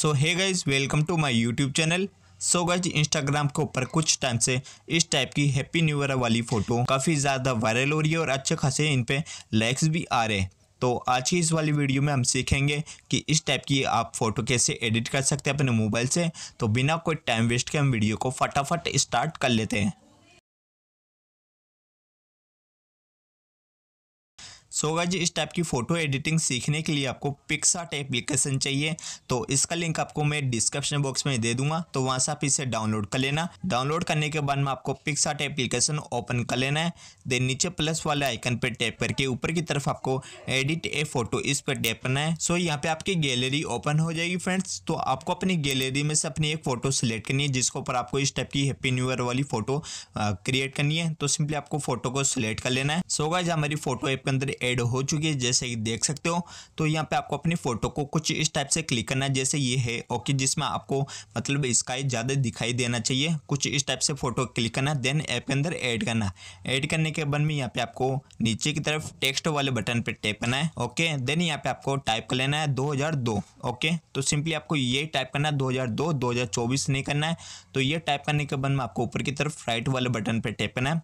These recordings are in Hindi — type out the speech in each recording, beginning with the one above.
so hi guys welcome to my YouTube channel so guys Instagram के ऊपर कुछ टाइम से इस टाइप की हैप्पी न्यू ईयर वाली फ़ोटो काफ़ी ज़्यादा वायरल हो रही है और अच्छे खासे इन पर लाइक्स भी आ रहे हैं तो आज की इस वाली वीडियो में हम सीखेंगे कि इस टाइप की आप फ़ोटो कैसे एडिट कर सकते हैं अपने मोबाइल से तो बिना कोई टाइम वेस्ट के हम वीडियो को फटाफट स्टार्ट कर लेते हैं सो so जी इस टाइप की फ़ोटो एडिटिंग सीखने के लिए आपको पिक्साट एप्लीकेशन चाहिए तो इसका लिंक आपको मैं डिस्क्रिप्शन बॉक्स में दे दूंगा तो वहाँ से आप इसे डाउनलोड कर लेना डाउनलोड करने के बाद में आपको पिक्साट एप्लीकेशन ओपन कर लेना है देन नीचे प्लस वाले आइकन पर टैप करके ऊपर की तरफ आपको एडिट ए फोटो इस पर टैप करना है सो यहाँ पे आपकी गैलरी ओपन हो जाएगी फ्रेंड्स तो आपको अपनी गैलरी में से अपनी एक फ़ोटो सिलेक्ट करनी है जिसके ऊपर आपको इस टाइप की हैप्पी न्यू ईयर वाली फ़ोटो क्रिएट करनी है तो सिंपली आपको फोटो को सिलेक्ट कर लेना है सो so हमारी फोटो ऐप के अंदर ऐड हो चुकी है जैसे देख सकते हो तो यहाँ पे आपको अपनी फ़ोटो को कुछ इस टाइप से क्लिक करना है जैसे ये है ओके जिसमें आपको मतलब स्काई ज़्यादा दिखाई देना चाहिए कुछ इस टाइप से फ़ोटो क्लिक करना देन ऐप के अंदर ऐड करना ऐड करने के बाद में यहाँ पे आपको नीचे की तरफ टेक्स्ट वाले बटन पर टैप करना है ओके देन यहाँ पे आपको टाइप कर लेना है दो ओके तो सिंपली आपको ये टाइप करना है दो हज़ार नहीं करना है तो ये टाइप करने के बाद में आपको ऊपर की तरफ राइट वाले बटन पर टैप करना है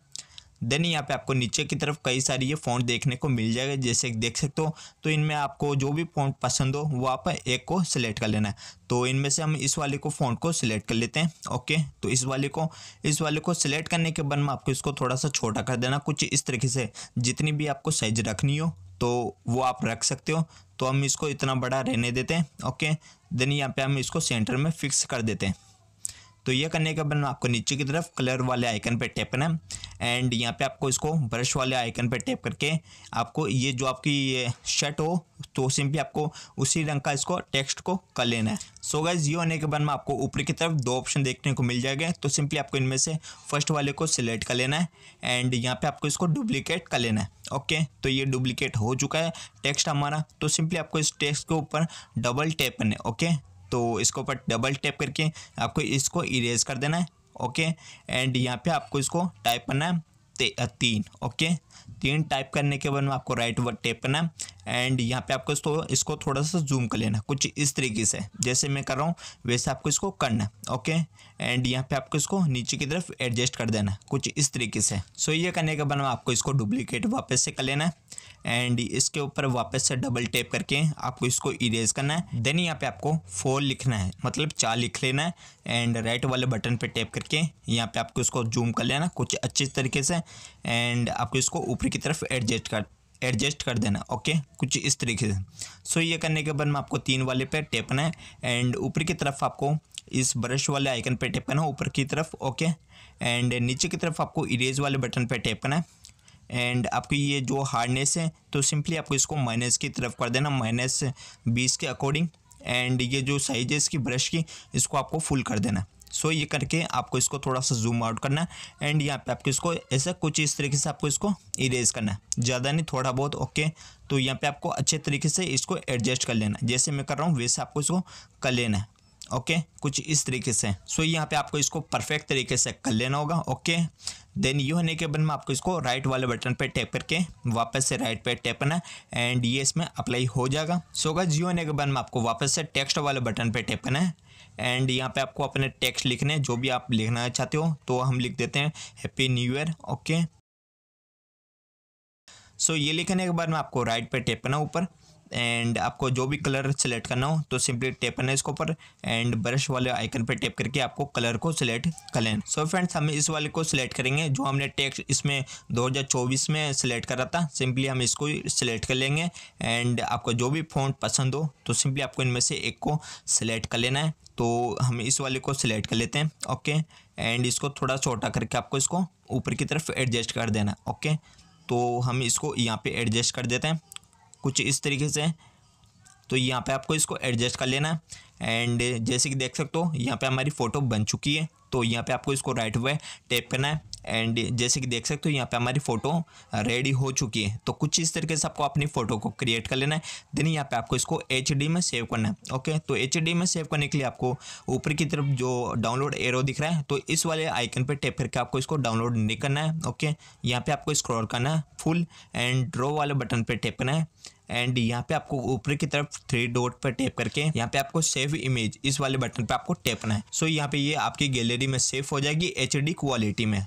देन यहाँ पे आपको नीचे की तरफ कई सारी ये फ़ॉन्ट देखने को मिल जाएगा जैसे देख सकते हो तो इनमें आपको जो भी फ़ॉन्ट पसंद हो वो आप एक को सिलेक्ट कर लेना है तो इनमें से हम इस वाले को फ़ॉन्ट को सिलेक्ट कर लेते हैं ओके तो इस वाले को इस वाले को सिलेक्ट करने के बाद में आपको इसको थोड़ा सा छोटा कर देना कुछ इस तरीके से जितनी भी आपको साइज रखनी हो तो वो आप रख सकते हो तो हम इसको इतना बड़ा रहने देते हैं ओके देन यहाँ पर हम इसको सेंटर में फिक्स कर देते हैं तो यह करने के बाद आपको नीचे की तरफ कलर वाले आइकन पर टैप करना है एंड यहाँ पे आपको इसको ब्रश वाले आइकन पर टैप करके आपको ये जो आपकी ये शर्ट हो तो सिंपली आपको उसी रंग का इसको टेक्स्ट को कर लेना है सो so ये होने के बाद में आपको ऊपर की तरफ दो ऑप्शन देखने को मिल जाएगा तो सिंपली आपको इनमें से फर्स्ट वाले को सिलेक्ट कर लेना है एंड यहाँ पे आपको इसको डुप्लीकेट कर लेना है ओके okay, तो ये डुप्लीकेट हो चुका है टेक्स्ट हमारा तो सिंपली आपको इस टेक्स्ट के ऊपर डबल टैप करना है ओके तो इसके ऊपर डबल टैप करके आपको इसको इरेज कर देना है ओके एंड यहाँ पे आपको इसको टाइप करना है तीन ओके तीन टाइप करने के बाद में आपको राइट वर्ड टैप करना है एंड यहाँ पे आपको इसको इसको थोड़ा सा जूम कर लेना कुछ इस तरीके से जैसे मैं कर रहा हूँ वैसे आपको इसको करना ओके एंड यहाँ पे आपको इसको नीचे की तरफ एडजस्ट कर देना कुछ इस तरीके से सो ये करने के बाद में आपको इसको डुप्लीकेट वापस से कर लेना है एंड इसके ऊपर वापस से डबल टेप करके आपको इसको इरेज करना है देन यहाँ पे आपको फोर लिखना है मतलब चार लिख लेना है एंड राइट वाले बटन पे टैप करके यहाँ पे आपको इसको जूम कर लेना कुछ अच्छे तरीके से एंड आपको इसको ऊपर की तरफ एडजस्ट कर एडजस्ट कर देना ओके कुछ इस तरीके से सो ये करने के बाद में आपको तीन वाले पे टेपना है एंड ऊपर की तरफ आपको इस ब्रश वाले आइकन पे टेपना है ऊपर की तरफ ओके एंड नीचे की तरफ आपको इरेज वाले बटन पे टेपना है एंड आपकी ये जो हार्डनेस है तो सिंपली आपको इसको माइनस की तरफ कर देना माइनस बीस के अकॉर्डिंग एंड ये जो साइज है इसकी ब्रश की इसको आपको फुल कर देना सो ये करके आपको इसको थोड़ा सा जूम आउट करना है एंड यहाँ पे आपको इसको ऐसा कुछ इस तरीके से आपको इसको इरेज करना है ज़्यादा नहीं थोड़ा बहुत ओके तो यहाँ पे आपको अच्छे तरीके से इसको एडजस्ट कर लेना जैसे मैं कर रहा हूँ वैसे आपको इसको कर लेना है ओके कुछ इस तरीके से सो यहाँ पे आपको इसको परफेक्ट तरीके से कर लेना होगा ओके देन यू होने के बाद में आपको इसको राइट वाले बटन पे टैप करके वापस से राइट पे टैप करना एंड ये इसमें अप्लाई हो जाएगा सो so, अगर होने के बाद में आपको वापस से टेक्स्ट वाले बटन पे टैप करना है एंड यहाँ पे आपको अपने टेक्स्ट लिखने जो भी आप लिखना चाहते हो तो हम लिख देते हैं happy new year okay so ये लिखने के बाद में आपको राइट पे टेप करना ऊपर एंड आपको जो भी कलर सेलेक्ट करना हो तो सिंपली टेप करना है इसके ऊपर एंड ब्रश वाले आइकन पर टेप करके आपको कलर को सिलेक्ट कर लें सो फ्रेंड्स हम इस वाले को सिलेक्ट करेंगे जो हमने टेक्स्ट इसमें 2024 में सिलेक्ट करा था सिंपली हम इसको सिलेक्ट कर लेंगे एंड आपको जो भी फोन पसंद हो तो सिंपली आपको इनमें से एक को सिलेक्ट कर लेना है तो हम इस वाले को सिलेक्ट कर लेते हैं ओके एंड इसको थोड़ा छोटा करके आपको इसको ऊपर की तरफ एडजस्ट कर देना ओके तो हम इसको यहाँ पे एडजस्ट कर देते हैं कुछ इस तरीके से तो यहाँ पे आपको इसको एडजस्ट कर लेना है एंड जैसे कि देख सकते हो यहाँ पे हमारी फ़ोटो बन चुकी है तो यहाँ पे आपको इसको राइट हुए टैप करना है एंड जैसे कि देख सकते हो यहाँ पे हमारी फ़ोटो रेडी हो चुकी है तो कुछ इस तरीके से आपको अपनी फ़ोटो को क्रिएट कर लेना है देन यहाँ पे आपको इसको एच में सेव करना है ओके तो एच में सेव करने के लिए आपको ऊपर की तरफ जो डाउनलोड एरो दिख रहा है तो इस वाले आइकन पर टैप करके आपको इसको डाउनलोड नहीं करना है ओके यहाँ पर आपको स्क्रॉल करना है फुल एंड ड्रो वाले बटन पर टैप करना है एंड यहाँ पे आपको ऊपर की तरफ थ्री डॉट पर टैप करके यहाँ पे आपको सेव इमेज इस वाले बटन पे आपको टैपना है सो so यहाँ पे ये आपकी गैलरी में सेव हो जाएगी एच क्वालिटी में